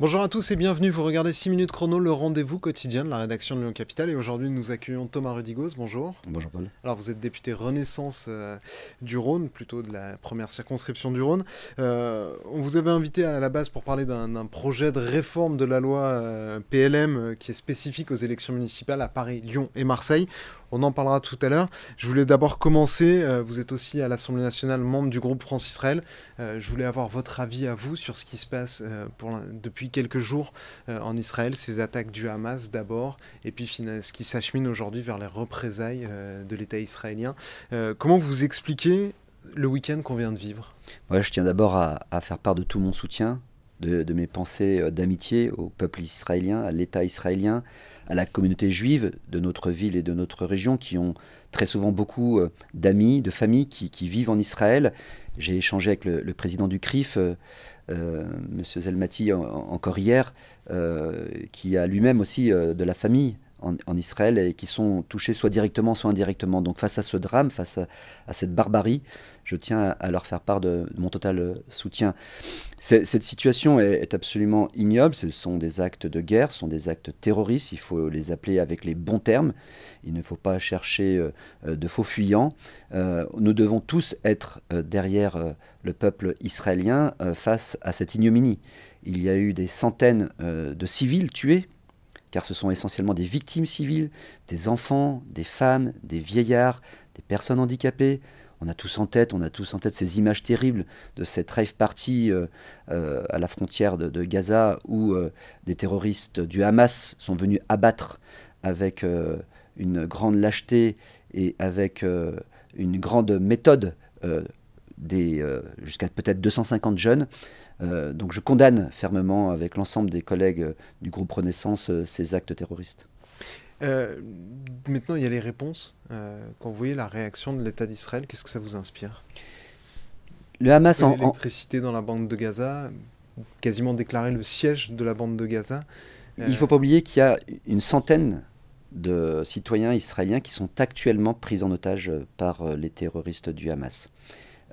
Bonjour à tous et bienvenue, vous regardez 6 minutes chrono, le rendez-vous quotidien de la rédaction de Lyon Capital et aujourd'hui nous accueillons Thomas Rudigoz, bonjour. Bonjour Paul. Alors vous êtes député Renaissance euh, du Rhône, plutôt de la première circonscription du Rhône. Euh, on vous avait invité à la base pour parler d'un projet de réforme de la loi euh, PLM qui est spécifique aux élections municipales à Paris, Lyon et Marseille. On en parlera tout à l'heure. Je voulais d'abord commencer. vous êtes aussi à l'Assemblée nationale membre du groupe France Israël. je voulais avoir votre avis à vous sur ce qui se passe pour, depuis quelques jours euh, en Israël, ces attaques du Hamas d'abord, et puis ce qui s'achemine aujourd'hui vers les représailles euh, de l'État israélien. Euh, comment vous expliquez le week-end qu'on vient de vivre Moi, je tiens d'abord à, faire part de tout mon soutien de, mes pensées euh, d'amitié au peuple israélien, à l'État israélien, à la communauté juive de notre ville et de notre région qui ont très souvent beaucoup euh, d'amis, de familles qui, vivent en Israël. J'ai échangé avec le, président du CRIF, euh, M. Zelmati, encore hier, qui a lui-même aussi de la famille en, Israël et qui sont touchés soit directement, soit indirectement. Donc face à ce drame, face à, cette barbarie, je tiens à, leur faire part de, mon total euh, soutien. Cette situation est, absolument ignoble. Ce sont des actes de guerre, ce sont des actes terroristes. Il faut les appeler avec les bons termes. Il ne faut pas chercher euh, euh, de faux fuyants. nous devons tous être derrière le peuple israélien face à cette ignominie. Il y a eu des centaines de civils tués car ce sont essentiellement des victimes civiles, des enfants, des femmes, des vieillards, des personnes handicapées. On a tous en tête, on a tous en tête ces images terribles de cette rave party euh, euh, à la frontière de, Gaza où euh, des terroristes du Hamas sont venus abattre avec une grande lâcheté et avec une grande méthode des euh, jusqu'à peut-être 250 jeunes. Euh, donc je condamne fermement avec l'ensemble des collègues euh, du groupe Renaissance ces actes terroristes. maintenant, il y a les réponses. quand vous voyez la réaction de l'État d'Israël, qu'est-ce que ça vous inspire Le Hamas en. L'électricité dans la bande de Gaza, quasiment déclaré le siège de la bande de Gaza. Il ne faut pas oublier qu'il y a une centaine de citoyens israéliens qui sont actuellement pris en otage par les terroristes du Hamas.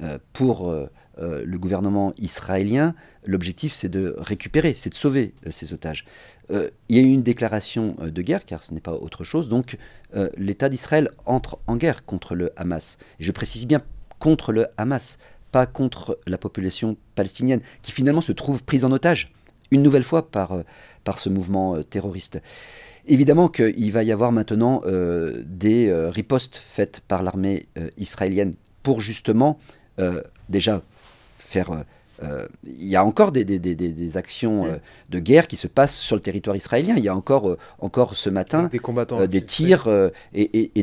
Euh, pour euh, euh, le gouvernement israélien, l'objectif c'est de récupérer, c'est de sauver ces otages. il y a eu une déclaration de guerre, car ce n'est pas autre chose, donc l'État d'Israël entre en guerre contre le Hamas. Je précise bien contre le Hamas, pas contre la population palestinienne, qui finalement se trouve prise en otage, une nouvelle fois par, par ce mouvement terroriste. Évidemment qu'il va y avoir maintenant des ripostes faites par l'armée israélienne pour justement euh, déjà faire... Euh, euh, il y a encore des, actions de guerre qui se passent sur le territoire israélien. Il y a encore, encore ce matin des, combattants, des tirs et, et,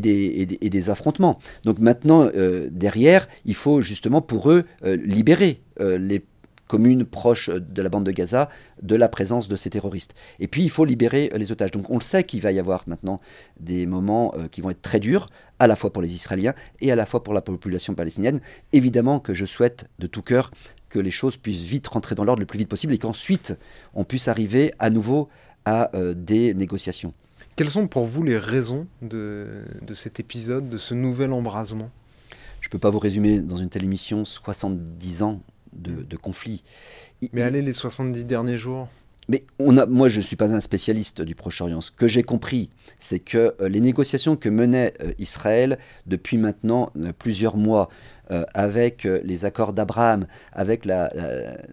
des, affrontements. Donc maintenant, derrière, il faut justement pour eux libérer les commune proche de la bande de Gaza de la présence de ces terroristes. Et puis il faut libérer les otages. Donc on le sait qu'il va y avoir maintenant des moments euh, qui vont être très durs, à la fois pour les Israéliens et à la fois pour la population palestinienne. Évidemment que je souhaite de tout cœur que les choses puissent vite rentrer dans l'ordre le plus vite possible et qu'ensuite on puisse arriver à nouveau à euh, des négociations. Quelles sont pour vous les raisons de, cet épisode, de ce nouvel embrasement je ne peux pas vous résumer dans une telle émission 70 ans de, de conflit. mais allez, les 70 derniers jours mais on a, moi, je ne suis pas un spécialiste du Proche-Orient. Ce que j'ai compris, c'est que euh, les négociations que menait euh, Israël depuis maintenant euh, plusieurs mois, avec les accords d'Abraham, avec la,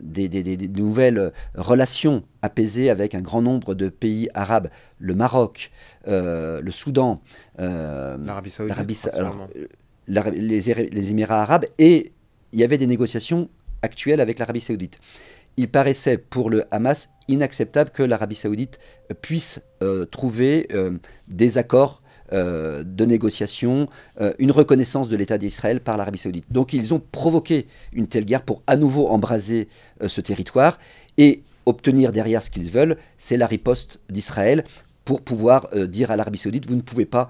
des, nouvelles relations apaisées avec un grand nombre de pays arabes, le Maroc, le Soudan, l'Arabie saoudite, les Émirats arabes, et il y avait des négociations actuelle avec l'Arabie saoudite. Il paraissait pour le Hamas inacceptable que l'Arabie saoudite puisse euh, trouver euh, des accords euh, de négociation, une reconnaissance de l'État d'Israël par l'Arabie saoudite. Donc ils ont provoqué une telle guerre pour à nouveau embraser ce territoire et obtenir derrière ce qu'ils veulent, c'est la riposte d'Israël pour pouvoir dire à l'Arabie saoudite, vous ne pouvez pas,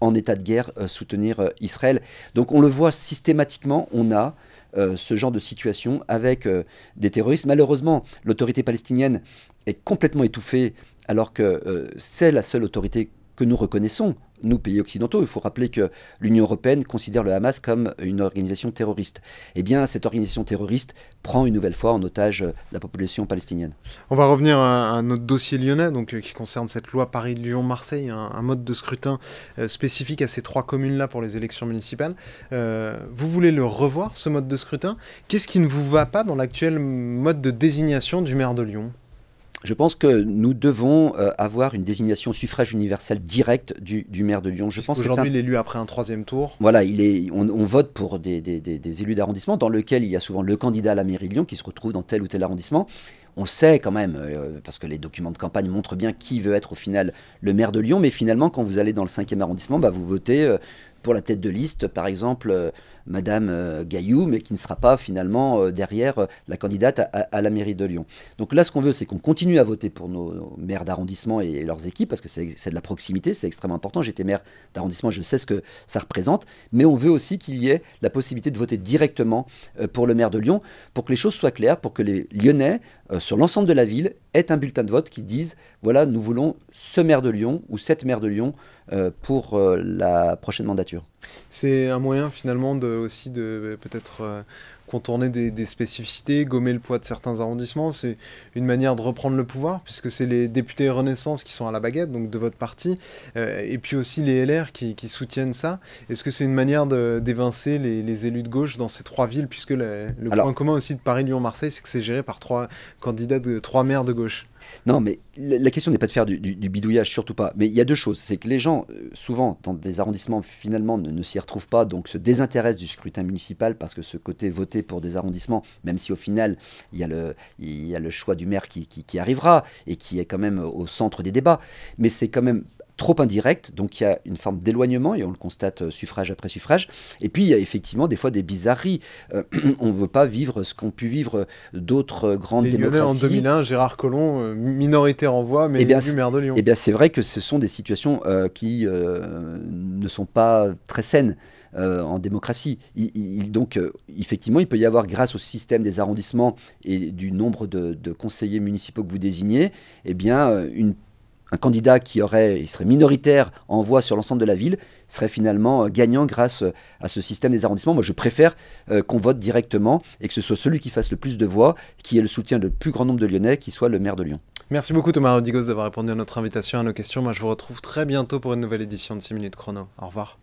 en état de guerre, soutenir Israël. Donc on le voit systématiquement, on a euh, ce genre de situation avec euh, des terroristes. Malheureusement, l'autorité palestinienne est complètement étouffée alors que euh, c'est la seule autorité que nous reconnaissons nous, pays occidentaux, il faut rappeler que l'Union européenne considère le Hamas comme une organisation terroriste. Eh bien, cette organisation terroriste prend une nouvelle fois en otage euh, la population palestinienne. On va revenir à, notre dossier lyonnais, donc, euh, qui concerne cette loi Paris-Lyon-Marseille, un, mode de scrutin euh, spécifique à ces trois communes-là pour les élections municipales. vous voulez le revoir, ce mode de scrutin Qu'est-ce qui ne vous va pas dans l'actuel mode de désignation du maire de Lyon je pense que nous devons euh, avoir une désignation suffrage universel direct du, maire de Lyon. Je pense qu'aujourd'hui, un... élu après un troisième tour. Voilà, on, vote pour des, élus d'arrondissement dans lequel il y a souvent le candidat à la mairie de Lyon qui se retrouve dans tel ou tel arrondissement. On sait quand même, euh, parce que les documents de campagne montrent bien qui veut être au final le maire de Lyon, mais finalement, quand vous allez dans le cinquième arrondissement, bah, vous votez euh, pour la tête de liste, par exemple, euh, Madame euh, Gaillou, mais qui ne sera pas finalement euh, derrière la candidate à, la mairie de Lyon. Donc là, ce qu'on veut, c'est qu'on continue à voter pour nos, nos maires d'arrondissement et leurs équipes, parce que c'est de la proximité, c'est extrêmement important. J'étais maire d'arrondissement, je sais ce que ça représente, mais on veut aussi qu'il y ait la possibilité de voter directement pour le maire de Lyon, pour que les choses soient claires, pour que les Lyonnais, sur l'ensemble de la ville, est un bulletin de vote qui dise, voilà, nous voulons ce maire de Lyon ou cette maire de Lyon euh, pour euh, la prochaine mandature. C'est un moyen finalement de, aussi de peut-être euh, contourner des, spécificités, gommer le poids de certains arrondissements. C'est une manière de reprendre le pouvoir, puisque c'est les députés Renaissance qui sont à la baguette, donc de votre parti, euh, et puis aussi les LR qui, soutiennent ça. Est-ce que c'est une manière d'évincer les, élus de gauche dans ces trois villes, puisque le point commun aussi de Paris, Lyon, Marseille, c'est que c'est géré par trois candidats, de trois maires de gauche non, mais la question n'est pas de faire du, bidouillage, surtout pas. Mais il y a deux choses. C'est que les gens, euh, souvent, dans des arrondissements, finalement, ne, s'y retrouvent pas, donc se désintéressent du scrutin municipal parce que ce côté voter pour des arrondissements, même si au final, il y a le, choix du maire qui, arrivera et qui est quand même au centre des débats, mais c'est quand même trop indirecte, donc il y a une forme d'éloignement, et on le constate euh, suffrage après suffrage, et puis il y a effectivement des fois des bizarreries. Euh, on ne veut pas vivre ce qu'ont pu vivre euh, d'autres grandes Les démocraties. en 2001, Gérard Collomb, minorité en voix, mais eh élu maire de Lyon. Eh bien c'est vrai que ce sont des situations qui ne sont pas très saines. en démocratie. Il, donc, effectivement, il peut y avoir, grâce au système des arrondissements et du nombre de, de conseillers municipaux que vous désignez, eh bien, une un candidat qui aurait, il serait minoritaire en voix sur l'ensemble de la ville serait finalement euh, gagnant grâce euh, à ce système des arrondissements. Moi, je préfère euh, qu'on vote directement et que ce soit celui qui fasse le plus de voix, qui ait le soutien du plus grand nombre de Lyonnais, qui soit le maire de Lyon. Merci beaucoup Thomas Rodigos d'avoir répondu à notre invitation, à nos questions. Moi, je vous retrouve très bientôt pour une nouvelle édition de 6 minutes chrono. Au revoir.